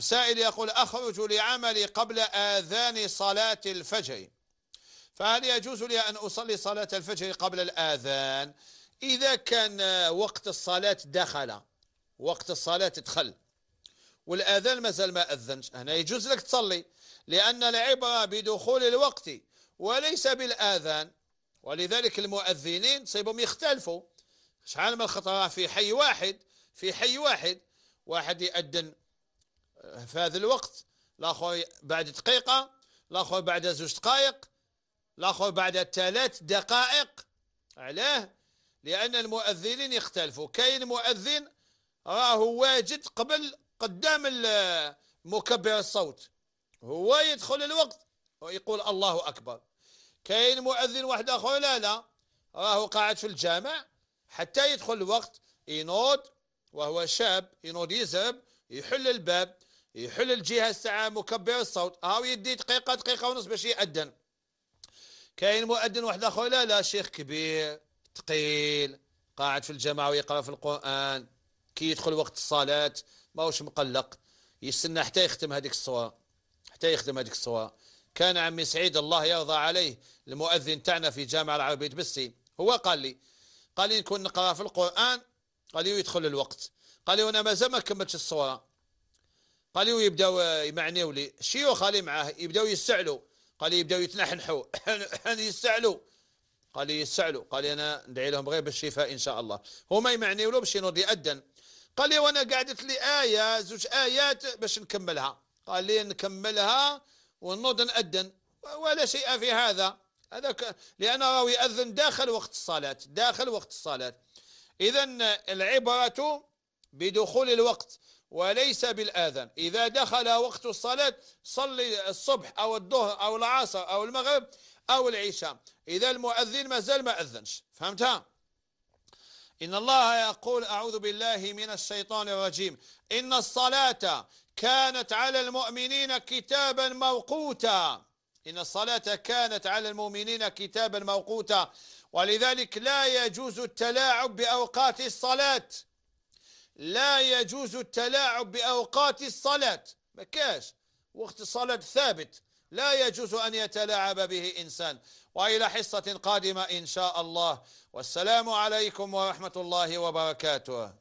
سائل يقول أخرج لعملي قبل آذان صلاة الفجر فهل يجوز لي أن أصلي صلاة الفجر قبل الآذان إذا كان وقت الصلاة دخل وقت الصلاة دخل والآذان مازال ما أذنش هنا يجوز لك تصلي لأن العبرة بدخول الوقت وليس بالآذان ولذلك المؤذنين تصيبهم يختلفوا شحال من خطرة في حي واحد في حي واحد واحد يأذن في هذا الوقت لا بعد دقيقة لا بعد زوج دقائق لا بعد ثلاث دقائق علاه لأن المؤذنين يختلفوا كاين مؤذن راه واجد قبل قدام مكبر الصوت هو يدخل الوقت ويقول الله أكبر كاين مؤذن واحد اخر لا لا راهو قاعد في الجامع حتى يدخل الوقت ينوض وهو شاب ينوض يزرب يحل الباب يحل الجهه الساعه مكبر الصوت هاو آه، يدي دقيقه دقيقه ونص باش يأذن كاين مؤذن واحد اخر لا لا شيخ كبير ثقيل قاعد في الجماعه ويقرا في القران كي يدخل وقت الصلاه ماهوش مقلق يستنى حتى يختم هذيك الصوره حتى يخدم هذيك الصوره كان عمي سعيد الله يرضى عليه المؤذن تاعنا في جامعه العربيه بسي هو قال لي قال لي نكون نقرا في القران قال لي ويدخل الوقت قال لي وانا مازال ما كملتش الصوره قال لي يبداو يمعنيو لي الشيوخ اللي معاه يبداو يستعلوا قال لي يبداو يتنحنحوا يستعلوا قال لي يستعلوا قال لي انا ندعي لهم غير بالشفاء ان شاء الله هما يمعنيو له باش ينوض يأذن قال لي وانا قعدت لي ايه زوج ايات باش نكملها قال لي نكملها ونوض نأذن ولا شيء في هذا هذاك لأن راهو يأذن داخل وقت الصلاة داخل وقت الصلاة إذا العبرة بدخول الوقت وليس بالآذان إذا دخل وقت الصلاة صلي الصبح أو الظهر أو العصر أو المغرب أو العشاء إذا المؤذن مازال ما أذنش فهمتها إن الله يقول أعوذ بالله من الشيطان الرجيم إن الصلاة كانت على المؤمنين كتابا موقوتا إن الصلاة كانت على المؤمنين كتابا موقوتا ولذلك لا يجوز التلاعب بأوقات الصلاة لا يجوز التلاعب بأوقات الصلاة ما كاش وقت الصلاة ثابت لا يجوز أن يتلاعب به إنسان وإلى حصة قادمة إن شاء الله والسلام عليكم ورحمة الله وبركاته